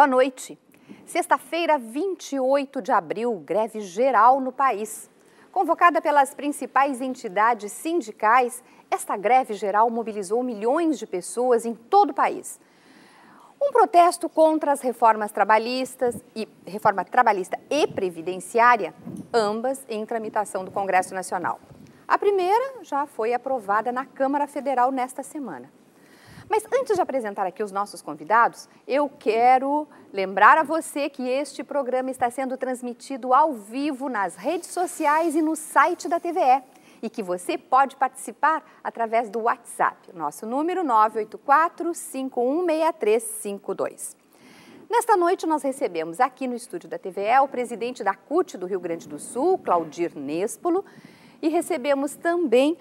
Boa noite. Sexta-feira, 28 de abril, greve geral no país. Convocada pelas principais entidades sindicais, esta greve geral mobilizou milhões de pessoas em todo o país. Um protesto contra as reformas trabalhistas e reforma trabalhista e previdenciária, ambas em tramitação do Congresso Nacional. A primeira já foi aprovada na Câmara Federal nesta semana. Mas antes de apresentar aqui os nossos convidados, eu quero lembrar a você que este programa está sendo transmitido ao vivo nas redes sociais e no site da TVE e que você pode participar através do WhatsApp, nosso número 984-516352. Nesta noite, nós recebemos aqui no estúdio da TVE o presidente da CUT do Rio Grande do Sul, Claudir Nespolo, e recebemos também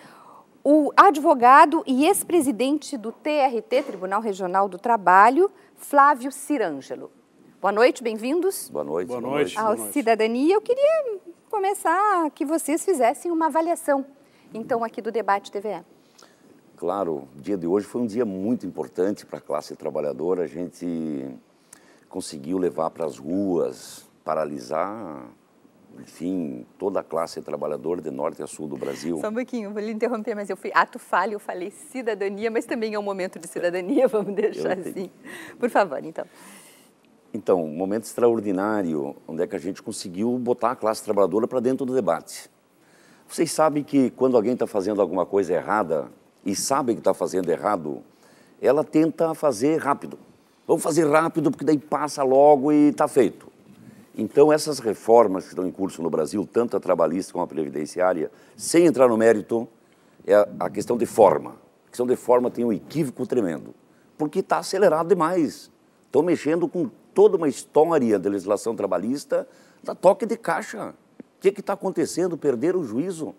o advogado e ex-presidente do TRT, Tribunal Regional do Trabalho, Flávio Cirângelo. Boa noite, bem-vindos. Boa noite. Boa noite. Ao Boa noite. Cidadania, eu queria começar que vocês fizessem uma avaliação, então, aqui do debate TVE. Claro, o dia de hoje foi um dia muito importante para a classe trabalhadora. A gente conseguiu levar para as ruas, paralisar enfim, toda a classe trabalhadora de norte a sul do Brasil. Só um pouquinho, vou lhe interromper, mas eu fui ato falho, eu falei cidadania, mas também é um momento de cidadania, vamos deixar assim. Por favor, então. Então, um momento extraordinário, onde é que a gente conseguiu botar a classe trabalhadora para dentro do debate. Vocês sabem que quando alguém está fazendo alguma coisa errada e sabe que está fazendo errado, ela tenta fazer rápido. Vamos fazer rápido, porque daí passa logo e está feito. Então, essas reformas que estão em curso no Brasil, tanto a trabalhista como a previdenciária, sem entrar no mérito, é a questão de forma. A questão de forma tem um equívoco tremendo, porque está acelerado demais. Estão mexendo com toda uma história da legislação trabalhista da toque de caixa. O que é está acontecendo? Perderam o juízo.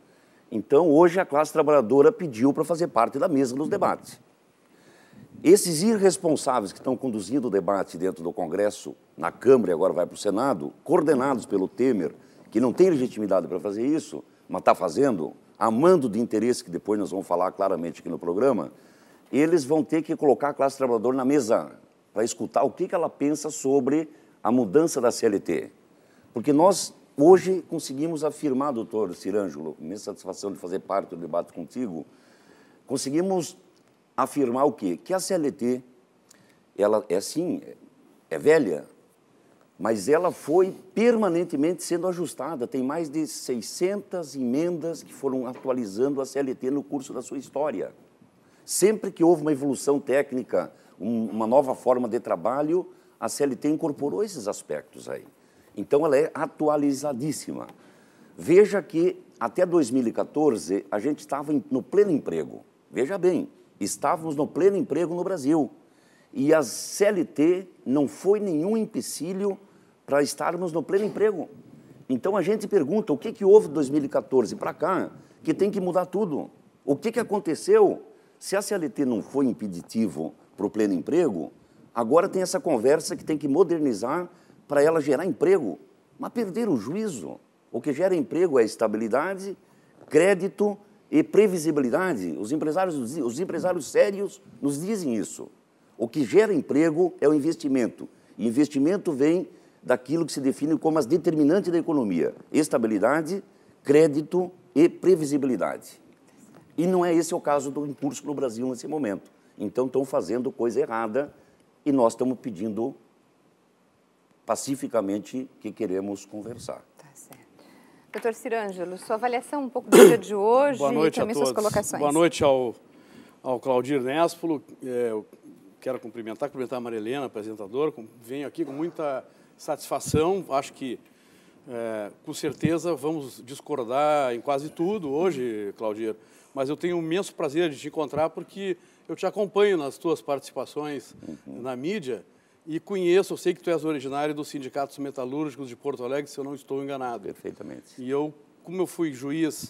Então, hoje, a classe trabalhadora pediu para fazer parte da mesa nos debates. Esses irresponsáveis que estão conduzindo o debate dentro do Congresso, na Câmara e agora vai para o Senado, coordenados pelo Temer, que não tem legitimidade para fazer isso, mas está fazendo, amando de interesse, que depois nós vamos falar claramente aqui no programa, eles vão ter que colocar a classe trabalhadora na mesa para escutar o que, ela pensa sobre a mudança da CLT. Porque nós hoje conseguimos afirmar, doutor Cirângulo, minha satisfação de fazer parte do debate contigo, conseguimos afirmar o quê? Que a CLT, ela é sim, é velha, mas ela foi permanentemente sendo ajustada. Tem mais de 600 emendas que foram atualizando a CLT no curso da sua história. Sempre que houve uma evolução técnica, um, uma nova forma de trabalho, a CLT incorporou esses aspectos aí. Então, ela é atualizadíssima. Veja que até 2014 a gente estava no pleno emprego. Veja bem, Estávamos no pleno emprego no Brasil. E a CLT não foi nenhum empecilho para estarmos no pleno emprego. Então a gente pergunta: o que, que houve de 2014 para cá que tem que mudar tudo? O que, que aconteceu? Se a CLT não foi impeditivo para o pleno emprego, agora tem essa conversa que tem que modernizar para ela gerar emprego. Mas perder o juízo. O que gera emprego é estabilidade, crédito e previsibilidade. Os empresários, os empresários sérios nos dizem isso. O que gera emprego é o investimento. E investimento vem daquilo que se define como as determinantes da economia: estabilidade, crédito e previsibilidade. E não é esse o caso do impulso no Brasil nesse momento. Então estão fazendo coisa errada e nós estamos pedindo pacificamente que queremos conversar. Doutor Cirângelo, sua avaliação um pouco do dia de hoje Boa noite e também a todos. suas colocações. Boa noite ao, ao Claudir Nespolo. É, eu quero cumprimentar, cumprimentar a Maria Helena, apresentadora. Venho aqui com muita satisfação. Acho que, é, com certeza, vamos discordar em quase tudo hoje, Claudir. Mas eu tenho um imenso prazer de te encontrar porque eu te acompanho nas tuas participações na mídia e conheço, eu sei que tu és originário dos sindicatos metalúrgicos de Porto Alegre, se eu não estou enganado. Perfeitamente. E eu, como eu fui juiz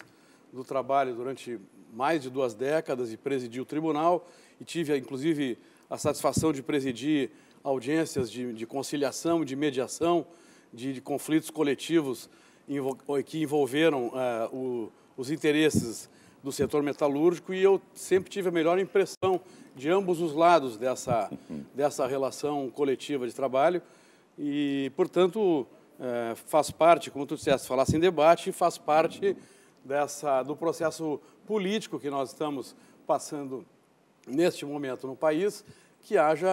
do trabalho durante mais de duas décadas e presidi o tribunal, e tive, inclusive, a satisfação de presidir audiências de, de conciliação, de mediação, de, de conflitos coletivos que envolveram uh, o, os interesses do setor metalúrgico e eu sempre tive a melhor impressão de ambos os lados dessa, dessa relação coletiva de trabalho e, portanto, é, faz parte, como tu disseste, falasse em debate, faz parte dessa, do processo político que nós estamos passando neste momento no país, que haja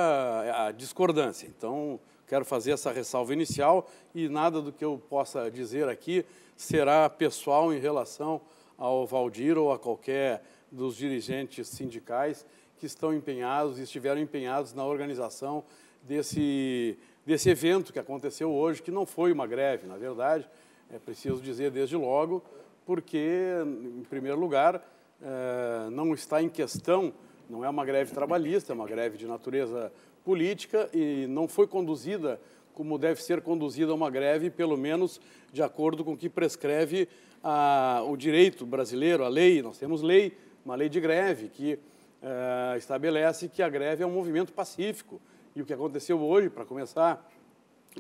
a discordância. Então, quero fazer essa ressalva inicial e nada do que eu possa dizer aqui será pessoal em relação ao Valdir ou a qualquer dos dirigentes sindicais que estão empenhados e estiveram empenhados na organização desse, desse evento que aconteceu hoje, que não foi uma greve, na verdade, é preciso dizer desde logo, porque, em primeiro lugar, é, não está em questão, não é uma greve trabalhista, é uma greve de natureza política e não foi conduzida como deve ser conduzida uma greve, pelo menos de acordo com o que prescreve a, o direito brasileiro, a lei. Nós temos lei, uma lei de greve, que eh, estabelece que a greve é um movimento pacífico. E o que aconteceu hoje, para começar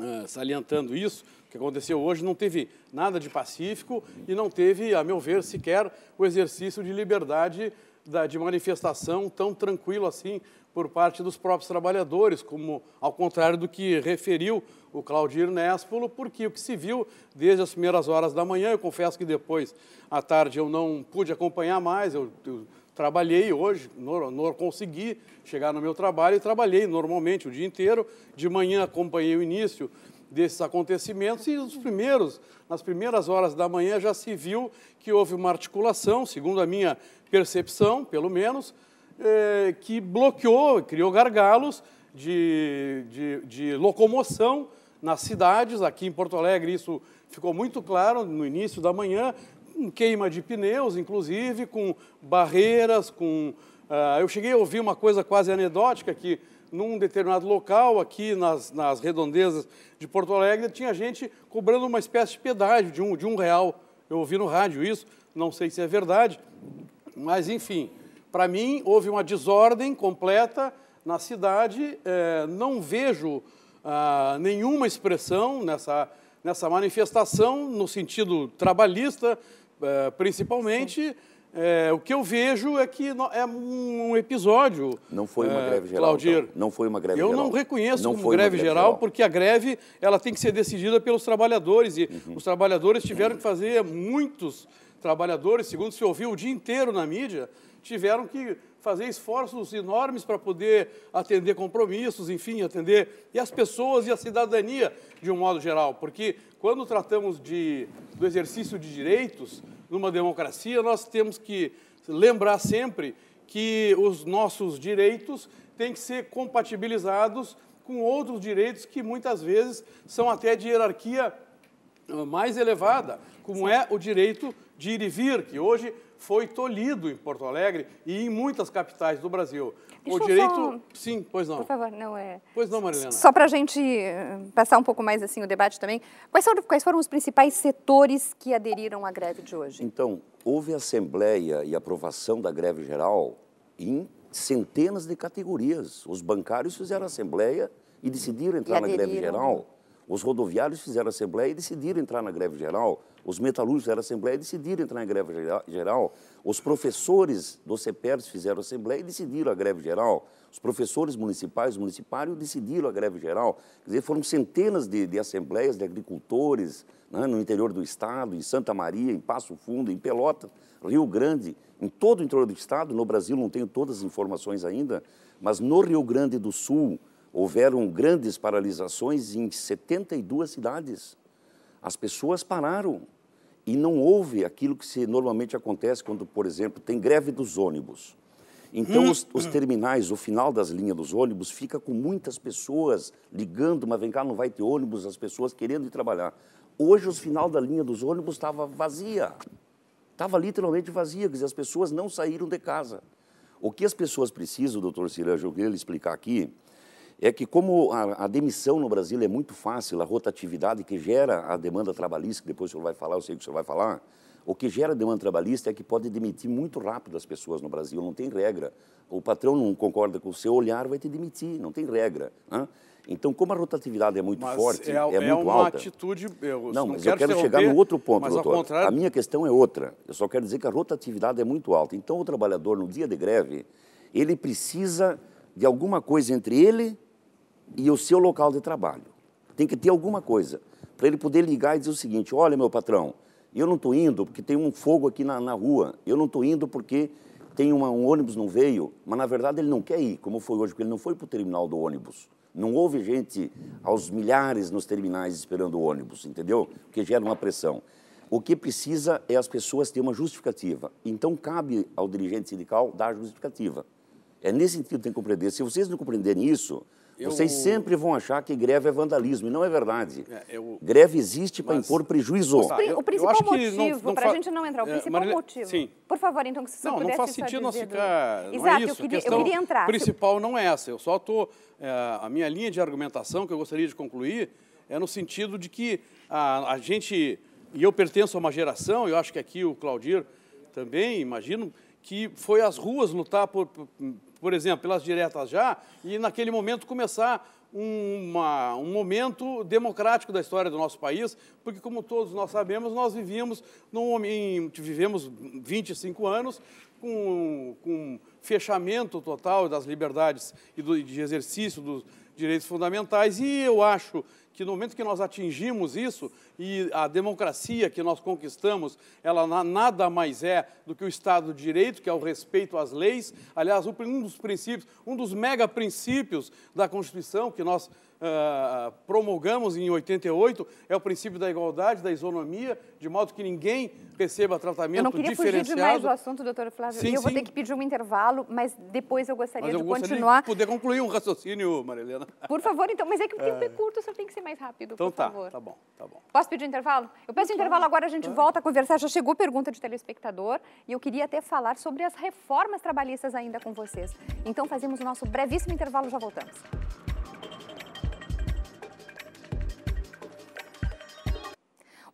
eh, salientando isso, o que aconteceu hoje não teve nada de pacífico e não teve, a meu ver, sequer o exercício de liberdade da, de manifestação tão tranquilo assim por parte dos próprios trabalhadores, como ao contrário do que referiu o Claudir Nespolo, porque o que se viu desde as primeiras horas da manhã, eu confesso que depois à tarde eu não pude acompanhar mais, eu, eu trabalhei hoje, não, consegui chegar no meu trabalho e trabalhei normalmente o dia inteiro. De manhã acompanhei o início desses acontecimentos e nos primeiros, nas primeiras horas da manhã já se viu que houve uma articulação, segundo a minha percepção, pelo menos, eh, que bloqueou, criou gargalos de, de, de locomoção nas cidades, aqui em Porto Alegre isso ficou muito claro no início da manhã, queima de pneus, inclusive, com barreiras, com... Uh, eu cheguei a ouvir uma coisa quase anedótica, que num determinado local, aqui nas, nas redondezas de Porto Alegre, tinha gente cobrando uma espécie de pedágio de um, de um real. Eu ouvi no rádio isso, não sei se é verdade, mas enfim, para mim houve uma desordem completa na cidade, é, não vejo ah, nenhuma expressão nessa, nessa manifestação no sentido trabalhista, eh, principalmente Sim. É, o que eu vejo é que é um episódio. Não foi uma é, greve geral. Claudir, então. Não foi uma greve eu geral. Eu não reconheço não como greve, greve geral, geral, porque a greve ela tem que ser decidida pelos trabalhadores. E uhum. os trabalhadores tiveram que fazer, muitos trabalhadores, segundo se ouviu o dia inteiro na mídia, tiveram que fazer esforços enormes para poder atender compromissos, enfim, atender e as pessoas e a cidadania de um modo geral, porque quando tratamos de, do exercício de direitos, numa democracia, nós temos que lembrar sempre que os nossos direitos têm que ser compatibilizados com outros direitos que muitas vezes são até de hierarquia ah, mais elevada, como é o direito de ir e vir, que hoje foi tolhido em Porto Alegre e em muitas capitais do Brasil. Deixa o direito. Só... Sim, pois não. Por favor, não é. Pois não, Marilena. Só para a gente eh, passar um pouco mais assim o debate também, quais foram, quais foram os principais setores que aderiram à greve de hoje? Então, houve assembleia e aprovação da greve geral em centenas de categorias. Os bancários fizeram assembleia e decidiram entrar e na greve geral. Os rodoviários fizeram assembleia e decidiram entrar na greve geral. Os metalúrgicos fizeram assembleia e decidiram entrar na greve geral. Os professores do CEPERS fizeram assembleia e decidiram a greve geral. Os professores municipais, municipários, decidiram a greve geral. Quer dizer, foram centenas de, de assembleias de agricultores né, no interior do Estado, em Santa Maria, em Passo Fundo, em Pelotas, Rio Grande, em todo o interior do Estado. No Brasil não tenho todas as informações ainda, mas no Rio Grande do Sul, houveram grandes paralisações em 72 cidades. As pessoas pararam e não houve aquilo que se normalmente acontece quando, por exemplo, tem greve dos ônibus. Então, hum. os, os, terminais, o final das linhas dos ônibus, fica com muitas pessoas ligando, mas vem cá, não vai ter ônibus, as pessoas querendo ir trabalhar. Hoje, o final da linha dos ônibus estava vazia. Estava literalmente vazia, quer dizer, as pessoas não saíram de casa. O que as pessoas precisam, doutor Ciranjo, eu queria lhe explicar aqui, é que, como a, a, demissão no Brasil é muito fácil, a rotatividade que gera a demanda trabalhista, que depois o senhor vai falar, eu sei que o senhor vai falar, o que gera a demanda trabalhista é que pode demitir muito rápido as pessoas no Brasil, não tem regra. O patrão não concorda com o seu olhar, vai te demitir, não tem regra. Né? Então, como a rotatividade é muito mas forte, é, é, é muito alta... Atitude, eu não, não mas quero eu quero chegar no outro ponto, doutor. Contrário... A minha questão é outra. Eu só quero dizer que a rotatividade é muito alta. Então, o trabalhador, no dia de greve, ele precisa de alguma coisa entre ele e o seu local de trabalho. Tem que ter alguma coisa para ele poder ligar e dizer o seguinte: olha, meu patrão, eu não estou indo porque tem um fogo aqui na, na rua, eu não estou indo porque tem uma, um ônibus não veio, mas na verdade ele não quer ir, como foi hoje, porque ele não foi para o terminal do ônibus. Não houve gente aos milhares nos terminais esperando o ônibus, entendeu? Porque gera uma pressão. O que precisa é as pessoas terem uma justificativa. Então cabe ao dirigente sindical dar a justificativa. É nesse sentido que tem que compreender. Se vocês não compreenderem isso, eu... Vocês sempre vão achar que greve é vandalismo, e não é verdade. É, eu... Greve existe para impor prejuízo. Tá, eu, o principal motivo, para a fa... gente não entrar, o é, principal Marília... motivo. Sim. Por favor, então, que se você Não, não faz sentido nós ficar... Do... É Exato, é isso. eu, queria, eu queria entrar. principal não é essa, eu só estou... É, a minha linha de argumentação que eu gostaria de concluir é no sentido de que a, a gente... E eu pertenço a uma geração, eu acho que aqui o Claudir também, imagino, que foi às ruas lutar por, por exemplo, pelas diretas já, e naquele momento começar uma, um momento democrático da história do nosso país, porque, como todos nós sabemos, nós vivíamos, num, em, vivemos 25 anos com, com fechamento total das liberdades e do, de exercício dos direitos fundamentais, e eu acho que no momento que nós atingimos isso e a democracia que nós conquistamos, ela nada mais é do que o Estado de Direito, que é o respeito às leis. Aliás, um dos princípios, um dos mega princípios da Constituição que nós uh, promulgamos em 88 é o princípio da igualdade, da isonomia, de modo que ninguém receba tratamento diferenciado. Eu não queria diferenciado. fugir demais do assunto, doutor Flávio. Sim, eu sim. vou ter que pedir um intervalo, mas depois eu gostaria mas eu de gostaria continuar. De poder concluir um raciocínio, Marilena. Por favor, então, mas é que o tempo é, ah. curto, só tem que ser mais rápido, então, por tá, favor. Tá bom, tá bom. Posso pedir um intervalo? Eu peço então, intervalo agora, a gente tá. volta a conversar. Já chegou pergunta de telespectador e eu queria até falar sobre as reformas trabalhistas ainda com vocês. Então fazemos o nosso brevíssimo intervalo, já voltamos.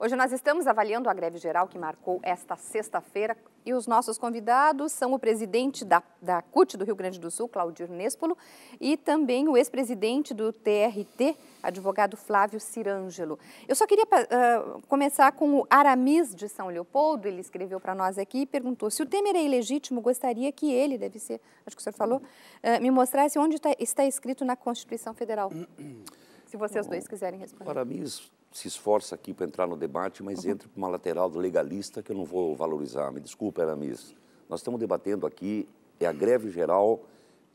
Hoje nós estamos avaliando a greve geral que marcou esta sexta-feira e os nossos convidados são o presidente da, da CUT do Rio Grande do Sul, Claudir Nespolo, e também o ex-presidente do TRT, advogado Flávio Cirângelo. Eu só queria uh, começar com o Aramis de São Leopoldo, ele escreveu para nós aqui e perguntou se o Temer é ilegítimo, gostaria que ele, deve ser, acho que o senhor falou, uh, me mostrasse onde tá, está escrito na Constituição Federal. se vocês dois quiserem responder. Para mim, se esforça aqui para entrar no debate, mas uhum. entra para uma lateral do legalista que eu não vou valorizar. Me desculpa, Aramis. Nós estamos debatendo aqui é a greve geral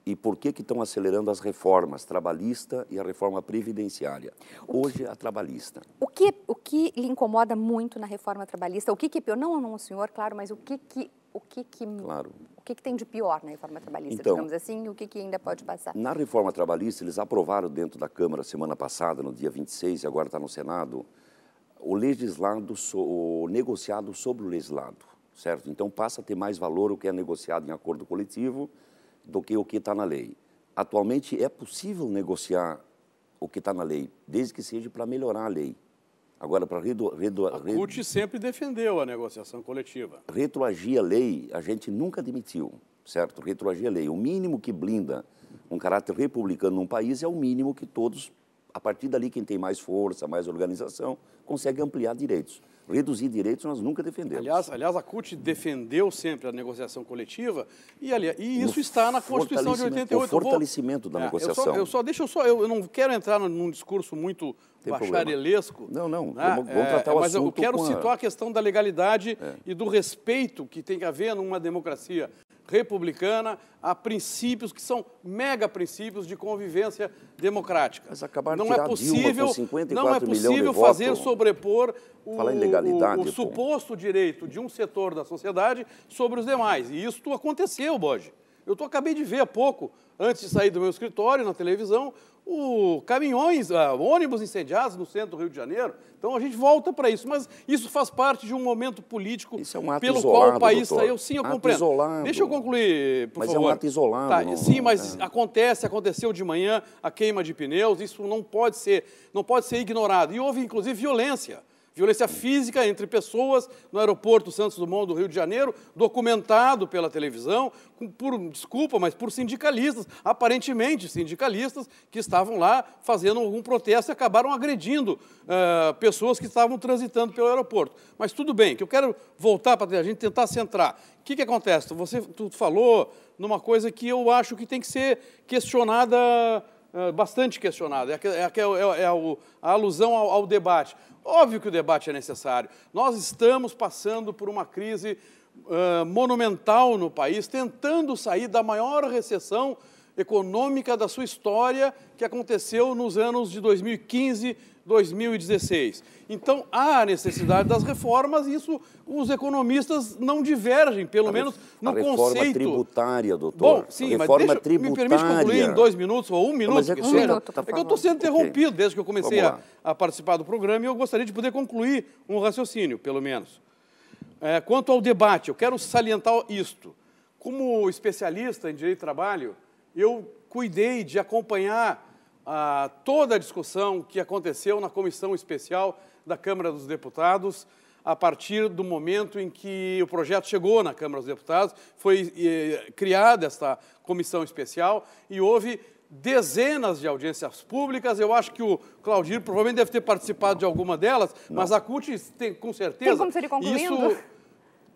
e por que que estão acelerando as reformas trabalhista e a reforma previdenciária. Hoje é a trabalhista. O que o que lhe incomoda muito na reforma trabalhista? O que que eu não não o senhor, claro, mas o que que o que que claro. o que, que tem de pior na reforma trabalhista, então, digamos assim, e o que, que ainda pode passar? Na reforma trabalhista, eles aprovaram dentro da Câmara semana passada, no dia 26, e agora está no Senado, o legislado, o negociado sobre o legislado, certo? Então passa a ter mais valor o que é negociado em acordo coletivo do que o que está na lei. Atualmente é possível negociar o que está na lei, desde que seja para melhorar a lei. Agora, para redu, redu, A CUT sempre defendeu a negociação coletiva. Retroagir a lei, a gente nunca admitiu, certo? Retroagir a lei. O mínimo que blinda um caráter republicano num país é o mínimo que todos, a partir dali, quem tem mais força, mais organização, consegue ampliar direitos reduzir direitos nós nunca defendemos. Aliás, aliás a CUT defendeu sempre a negociação coletiva e, aliás, e isso está na Constituição de 88. O fortalecimento da é, negociação. Eu só, eu só, deixa eu só, eu, eu não quero entrar num discurso muito Tem bacharelesco. Problema. Não, não, né? vamos é, tratar o assunto. Mas eu quero situar a... a... questão da legalidade é. e do respeito que tem que haver numa democracia republicana a princípios que são mega princípios de convivência democrática. Mas acabaram não é possível, 54 não é possível fazer voto, sobrepor o, o, o suposto direito de um setor da sociedade sobre os demais. E isso aconteceu, Bode Eu tô, acabei de ver há pouco, antes de sair do meu escritório, na televisão, o caminhões, ah, ônibus incendiados no centro do Rio de Janeiro. Então a gente volta para isso, mas isso faz parte de um momento político é um pelo isolado, qual o país doutor. saiu. Sim, eu ato compreendo. Isolado. Deixa eu concluir, por mas favor. Mas é um ato isolado. Tá, não, sim, é. mas é. acontece, aconteceu de manhã a queima de pneus, isso não pode ser, não pode ser ignorado. E houve inclusive violência. Violência física entre pessoas no aeroporto Santos Dumont do Rio de Janeiro, documentado pela televisão, por desculpa, mas por sindicalistas, aparentemente sindicalistas, que estavam lá fazendo algum protesto e acabaram agredindo uh, pessoas que estavam transitando pelo aeroporto. Mas tudo bem, que eu quero voltar para a gente tentar centrar. O que, que acontece? Você tu falou numa coisa que eu acho que tem que ser questionada é bastante questionada. É é, é, é, é, a alusão ao, ao debate. Óbvio que o debate é necessário. Nós estamos passando por uma crise Uh, monumental no país, tentando sair da maior recessão econômica da sua história, que aconteceu nos anos de 2015 2016. Então há a necessidade das reformas, e isso os economistas não divergem, pelo a menos no a reforma conceito. tributária, doutor. Bom, sim, reforma mas deixa, tributária. me permite concluir em dois minutos ou um minuto, mas é que, um seja, minuto, tá é que eu estou sendo interrompido okay. desde que eu comecei a, a, participar do programa e eu gostaria de poder concluir um raciocínio, pelo menos. É, quanto ao debate, eu quero salientar isto. Como especialista em direito do trabalho, eu cuidei de acompanhar a toda a discussão que aconteceu na comissão especial da Câmara dos Deputados a partir do momento em que o projeto chegou na Câmara dos Deputados, foi eh, criada esta comissão especial e houve dezenas de audiências públicas. Eu acho que o Claudir provavelmente deve ter participado de alguma delas, Não. mas a CUT tem com certeza. Tem como ser concluindo? Isso...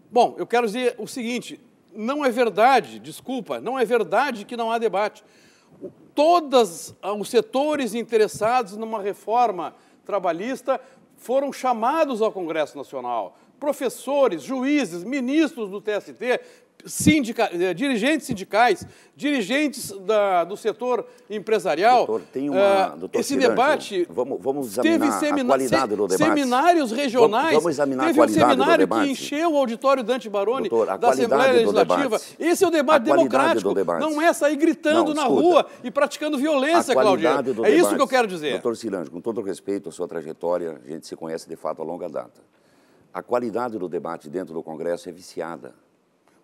Bom, eu quero dizer o seguinte: não é verdade, desculpa, não é verdade que não há debate todos ah, os setores interessados numa reforma trabalhista foram chamados ao Congresso Nacional. Professores, juízes, ministros do TST sindica, eh, dirigentes sindicais, dirigentes da, do setor empresarial. Doutor, tem uma, eh, esse Cirante, debate vamos, vamos examinar teve semina qualidade do debate. Seminários regionais. Vamos, examinar teve a qualidade um seminário do debate. que encheu o auditório Dante Baroni doutor, da Assembleia Legislativa. Esse é o debate democrático. Debate. Não é sair gritando Não, na escuta, rua e praticando violência, Claudio. É debate. isso que eu quero dizer. Doutor Cirange, com todo respeito à sua trajetória, a gente se conhece de fato a longa data. A qualidade do debate dentro do Congresso é viciada.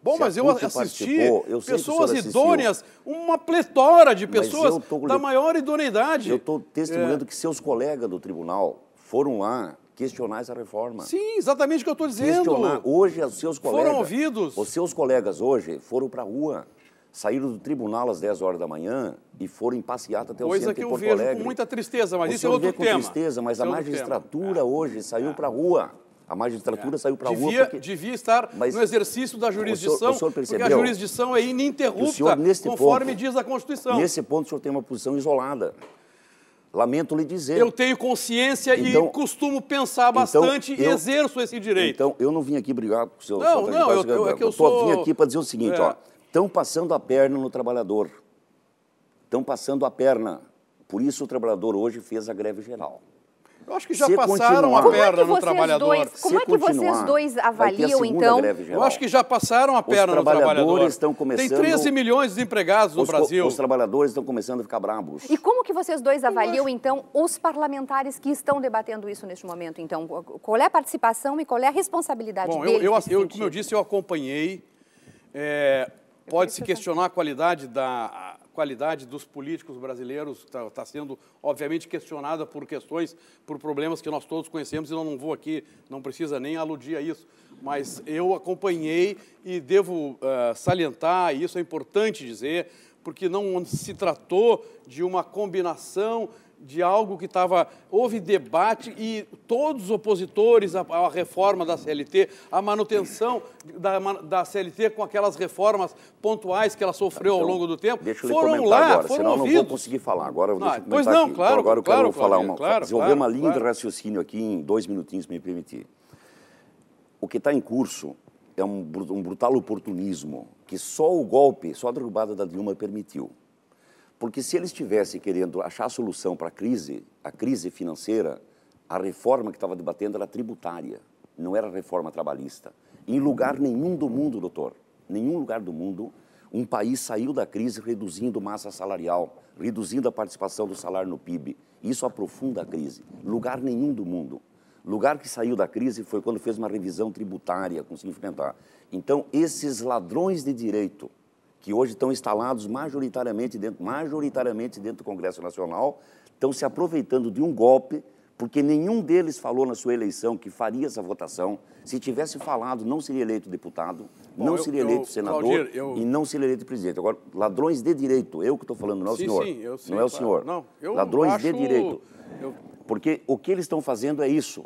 Bom, mas eu assisti eu pessoas idôneas, uma pletora de pessoas tô, da maior idoneidade. Eu estou testemunhando é. que seus colegas do tribunal foram lá questionar essa reforma. Sim, exatamente o que eu estou dizendo. Questionar. Hoje, os seus colegas... Foram ouvidos. Os seus colegas hoje foram para a rua saíram do tribunal às 10 horas da manhã e foram passear até o centro de Porto Alegre. Coisa que eu vejo com muita tristeza, mas o isso é outro vê com tema. tristeza, mas isso é a magistratura é. hoje saiu é. para a rua a magistratura é. saiu para a rua porque... Devia estar Mas no exercício da jurisdição, o senhor, o senhor percebeu porque a jurisdição é ininterrupta, senhor, conforme ponto, diz a Constituição. Nesse ponto, o senhor tem uma posição isolada. Lamento lhe dizer. Eu tenho consciência então, e costumo pensar então, bastante então eu, e exerço esse direito. Então, eu não vim aqui brigar com o senhor. Não, tá não, eu, eu, é que eu, eu sou... vim aqui para dizer o seguinte, é. Estão passando a perna no trabalhador. Estão passando a perna. Por isso o trabalhador hoje fez a greve geral. Eu acho que já passaram a perna no trabalhador. como é que vocês dois avaliam, então? Eu acho que já passaram a perna no trabalhador. Estão começando, Tem 13 milhões de desempregados no os, Brasil. Os trabalhadores estão começando a ficar brabos. E como que vocês dois avaliam, então, os parlamentares que estão debatendo isso neste momento, então? Qual é a participação e qual é a responsabilidade Bom, deles? Eu, eu, eu como eu disse, eu acompanhei. É, eh, Pode-se questionar a qualidade da qualidade dos políticos brasileiros está tá sendo, obviamente, questionada por questões, por problemas que nós todos conhecemos, e eu não vou aqui, não precisa nem aludir a isso. Mas eu acompanhei e devo uh, salientar, e isso é importante dizer, porque não se tratou de uma combinação de algo que estava. Houve debate e todos os opositores à, à, reforma da CLT, à manutenção da, da CLT com aquelas reformas pontuais que ela sofreu então, ao longo do tempo, foram lá, agora, foram senão ouvidos. não vou conseguir falar. Agora eu ah, Pois não, aqui. claro. Então, agora eu claro, quero claro, falar uma, claro, desenvolver uma linha de raciocínio aqui em dois minutinhos, se me permitir. O que está em curso é um, um brutal oportunismo que só o golpe, só a derrubada da Dilma permitiu. Porque se eles estivessem querendo achar a solução para a crise, a crise financeira, a reforma que estava debatendo era tributária, não era reforma trabalhista. Em lugar nenhum do mundo, doutor, nenhum lugar do mundo, um país saiu da crise reduzindo massa salarial, reduzindo a participação do salário no PIB. Isso aprofunda a crise. Lugar nenhum do mundo. Lugar que saiu da crise foi quando fez uma revisão tributária, conseguiu enfrentar. Então, esses ladrões de direito que hoje estão instalados majoritariamente dentro, majoritariamente dentro do Congresso Nacional, estão se aproveitando de um golpe, porque nenhum deles falou na sua eleição que faria essa votação. Se tivesse falado, não seria eleito deputado, Bom, não eu, seria eleito eu, senador Claudir, eu... e não seria eleito presidente. Agora, ladrões de direito, eu que estou falando, não é o sim, senhor. Sim, eu sei, não é o senhor. Não, eu ladrões acho... de direito. Porque o que eles estão fazendo é isso,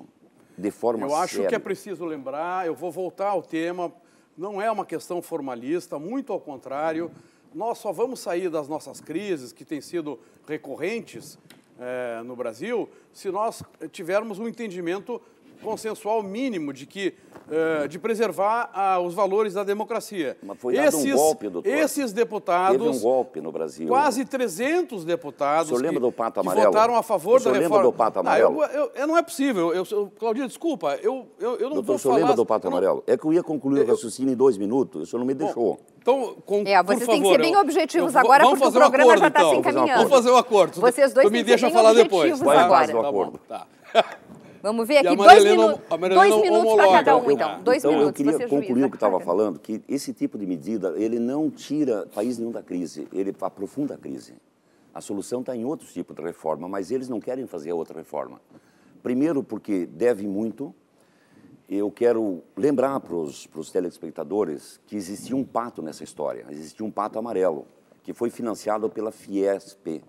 de forma Eu acho séria. que é preciso lembrar, eu vou voltar ao tema não é uma questão formalista, muito ao contrário. Nós só vamos sair das nossas crises, que têm sido recorrentes é, no Brasil, se nós eh, tivermos um entendimento consensual mínimo de que de preservar os valores da democracia. Mas foi dado esses, um golpe, doutor. Esses deputados... Teve um golpe no Brasil. Quase 300 deputados o lembra que, do pato amarelo? votaram a favor da reforma. O senhor lembra do pato amarelo? eu, eu, não é possível. Eu, Claudinho, desculpa, eu, eu, eu não doutor, vou falar... Doutor, o senhor lembra do pato amarelo? É que eu ia concluir eu, o raciocínio em dois minutos, o senhor não me deixou. Bom, então, com, é, vocês têm que ser bem objetivos agora, porque o programa acordo, já está então. se encaminhando. Vamos fazer um acordo. Vocês dois ser deixam falar depois. Vai agora. Tá. Vamos ver aqui dois, minu dois minutos para cada um, então. então. Dois então, minutos, eu queria concluir o que estava falando, que esse tipo de medida, ele não tira país nenhum da crise, ele aprofunda a crise. A solução está em outros tipos de reforma, mas eles não querem fazer outra reforma. Primeiro, porque deve muito. Eu quero lembrar para os telespectadores que existia um pato nessa história, existia um pato amarelo que foi financiado pela Fiesp,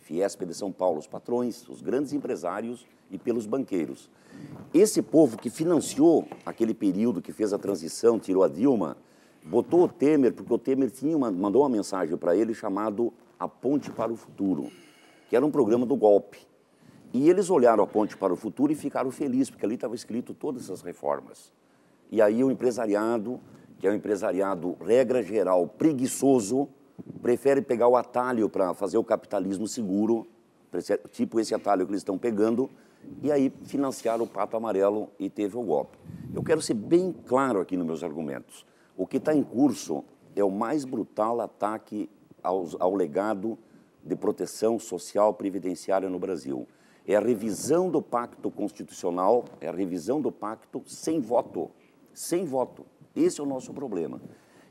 Fiesp de São Paulo, os patrões, os grandes empresários e pelos banqueiros. Esse povo que financiou aquele período que fez a transição, tirou a Dilma, botou o Temer, porque o Temer tinha uma, mandou uma mensagem para ele chamado A Ponte para o Futuro, que era um programa do golpe. E eles olharam a ponte para o futuro e ficaram felizes, porque ali estava escrito todas essas reformas. E aí o empresariado, que é um empresariado, regra geral, preguiçoso, prefere pegar o atalho para fazer o capitalismo seguro, tipo esse atalho que eles estão pegando, e aí financiaram o Pato Amarelo e teve o golpe. Eu quero ser bem claro aqui nos meus argumentos. O que está em curso é o mais brutal ataque aos, ao legado de proteção social previdenciária no Brasil. É a revisão do pacto constitucional, é a revisão do pacto sem voto. Sem voto. Esse é o nosso problema.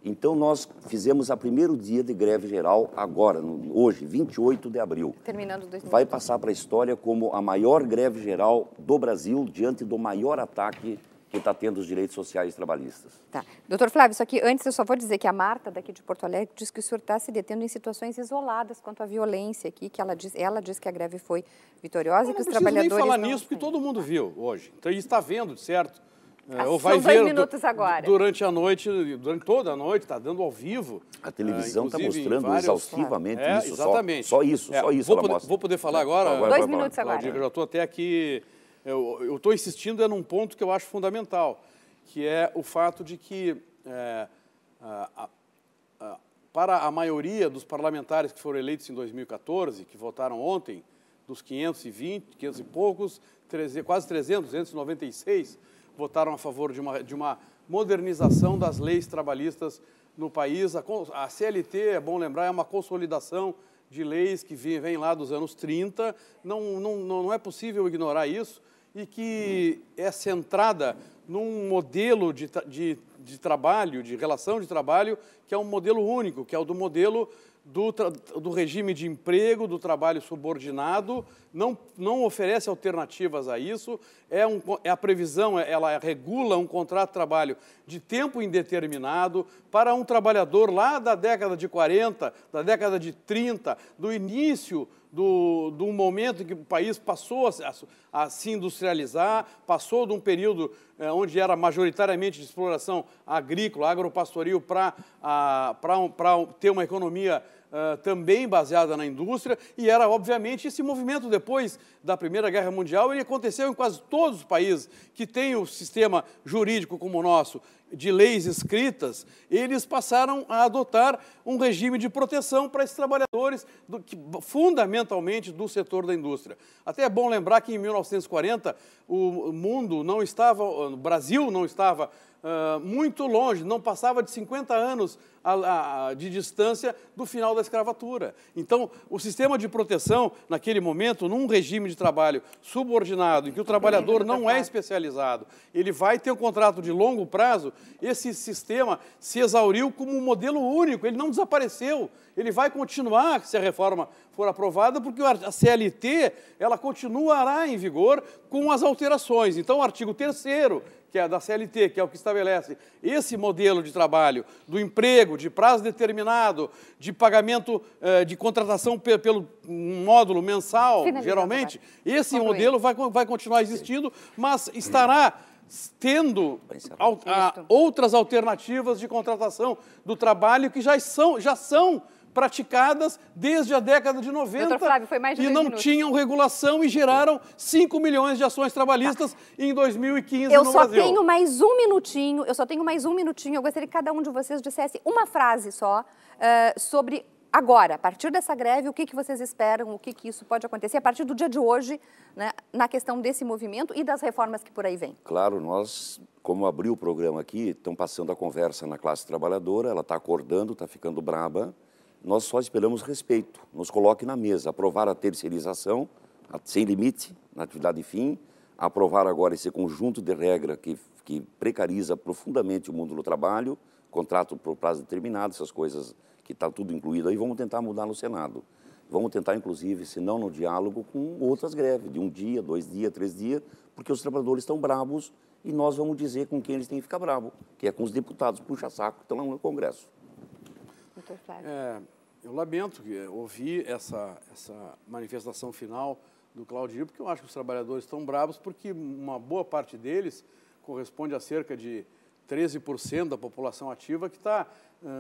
Então, nós fizemos a primeiro dia de greve geral agora, no, hoje, 28 de abril. Terminando 2020. Vai passar para a história como a maior greve geral do Brasil diante do maior ataque que está tendo os direitos sociais trabalhistas. Tá. Doutor Flávio, só que antes eu só vou dizer que a Marta daqui de Porto Alegre diz que o senhor está se detendo em situações isoladas quanto à violência aqui, que ela diz, ela diz que a greve foi vitoriosa e que os trabalhadores... Não nem falar nisso, porque todo mundo viu hoje. Então, está vendo, certo? É, ou vai São dois ver minutos agora. Durante a noite, durante toda a noite, está dando ao vivo. A televisão está é, mostrando vários... exaustivamente é, isso. Exatamente. Só, só isso, é, só isso vou ela poder, mostra. Vou poder falar agora? agora dois minutos falar. agora. Eu já estou até aqui... Eu estou insistindo é num ponto que eu acho fundamental, que é o fato de que, é, a, a, para a maioria dos parlamentares que foram eleitos em 2014, que votaram ontem, dos 520, 500 e poucos, 13, quase 300, 296 votaram a favor de uma, de uma modernização das leis trabalhistas no país. A, a CLT, é bom lembrar, é uma consolidação de leis que vem, vem lá dos anos 30. Não, não, não é possível ignorar isso e que é centrada num modelo de, de, de trabalho, de relação de trabalho, que é um modelo único, que é o do modelo do, do regime de emprego, do trabalho subordinado, não, não oferece alternativas a isso. É, um, é a previsão, é, ela regula um contrato de trabalho de tempo indeterminado para um trabalhador lá da década de 40, da década de 30, do início do, do momento em que o país passou a, a, se industrializar, passou de um período é, onde era majoritariamente de exploração agrícola, agropastoril, para um, ter uma economia uh, também baseada na indústria, e era, obviamente, esse movimento depois da Primeira Guerra Mundial, ele aconteceu em quase todos os países que têm o sistema jurídico como o nosso, de leis escritas, eles passaram a adotar um regime de proteção para esses trabalhadores, do, que, fundamentalmente do setor da indústria. Até é bom lembrar que em 1940 o mundo não estava, o Brasil não estava ah, muito longe, não passava de 50 anos a, a, de distância do final da escravatura. Então, o sistema de proteção, naquele momento, num regime de trabalho subordinado, em que o trabalhador não é especializado, ele vai ter um contrato de longo prazo, esse sistema se exauriu como um modelo único, ele não desapareceu, ele vai continuar se a reforma for aprovada, porque a CLT ela continuará em vigor com as alterações. Então, o artigo 3 que é da CLT, que é o que estabelece esse modelo de trabalho, do emprego, de prazo determinado, de pagamento, eh, de contratação pelo módulo mensal, Finalizado, geralmente, vai. esse modelo vai, vai continuar existindo, mas estará tendo al, a, outras alternativas de contratação do trabalho que já são, já são praticadas desde a década de 90 Flávio, de e não minutos. tinham regulação e geraram 5 milhões de ações trabalhistas tá. em 2015 eu no Brasil. Eu só tenho mais um minutinho, eu só tenho mais um minutinho. Eu gostaria que cada um de vocês dissesse uma frase só uh, sobre agora, a partir dessa greve, o que, que vocês esperam, o que, que isso pode acontecer a partir do dia de hoje, né, na questão desse movimento e das reformas que por aí vem? Claro, nós, como abriu o programa aqui, estão passando a conversa na classe trabalhadora, ela está acordando, está ficando braba, nós só esperamos respeito, nos coloque na mesa, aprovar a terceirização a, sem limite na atividade fim, aprovar agora esse conjunto de regra que, que precariza profundamente o mundo do trabalho, contrato por prazo determinado, essas coisas que está tudo incluído aí, vamos tentar mudar no Senado. Vamos tentar, inclusive, se não no diálogo, com outras greves, de um dia, dois dias, três dias, porque os trabalhadores estão bravos e nós vamos dizer com quem eles têm que ficar bravos, que é com os deputados puxa-saco que estão lá no Congresso doutor Flávio? É, eu lamento é, ouvir essa, essa manifestação final do Claudio, porque eu acho que os trabalhadores estão bravos, porque uma boa parte deles corresponde a cerca de 13% da população ativa que está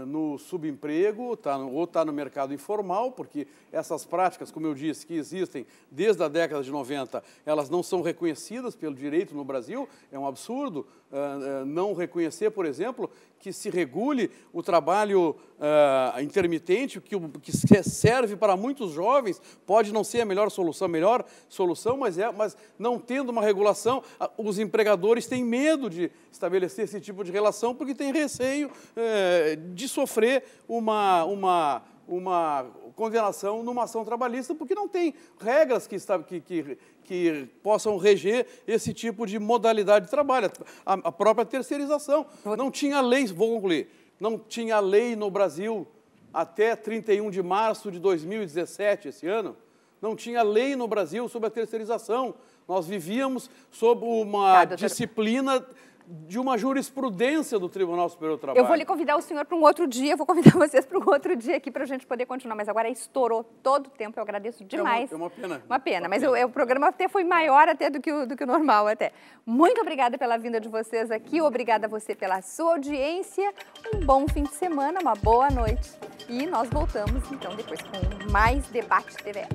no subemprego tá no, ou está no mercado informal, porque essas práticas, como eu disse, que existem desde a década de 90, elas não são reconhecidas pelo direito no Brasil, é um absurdo uh, uh, não reconhecer, por exemplo, que se regule o trabalho uh, intermitente, que, que serve para muitos jovens, pode não ser a melhor solução, a melhor solução, mas, é, mas não tendo uma regulação, os empregadores têm medo de estabelecer esse tipo de relação, porque têm receio uh, de sofrer uma, uma, uma condenação numa ação trabalhista, porque não tem regras que, está, que, que, que possam reger esse tipo de modalidade de trabalho, a, a própria terceirização. Não tinha lei, vou concluir, não tinha lei no Brasil até 31 de março de 2017, esse ano, não tinha lei no Brasil sobre a terceirização. Nós vivíamos sob uma Cada tá, disciplina ter de uma jurisprudência do Tribunal Superior do Trabalho. Eu vou lhe convidar o senhor para um outro dia, vou convidar vocês para um outro dia aqui para a gente poder continuar, mas agora estourou todo o tempo, eu agradeço é demais. É uma, é uma pena. Né? Uma pena, uma mas pena. o programa até foi maior até do que, o, do que o normal até. Muito obrigada pela vinda de vocês aqui, obrigada a você pela sua audiência, um bom fim de semana, uma boa noite e nós voltamos então depois com mais debate TV.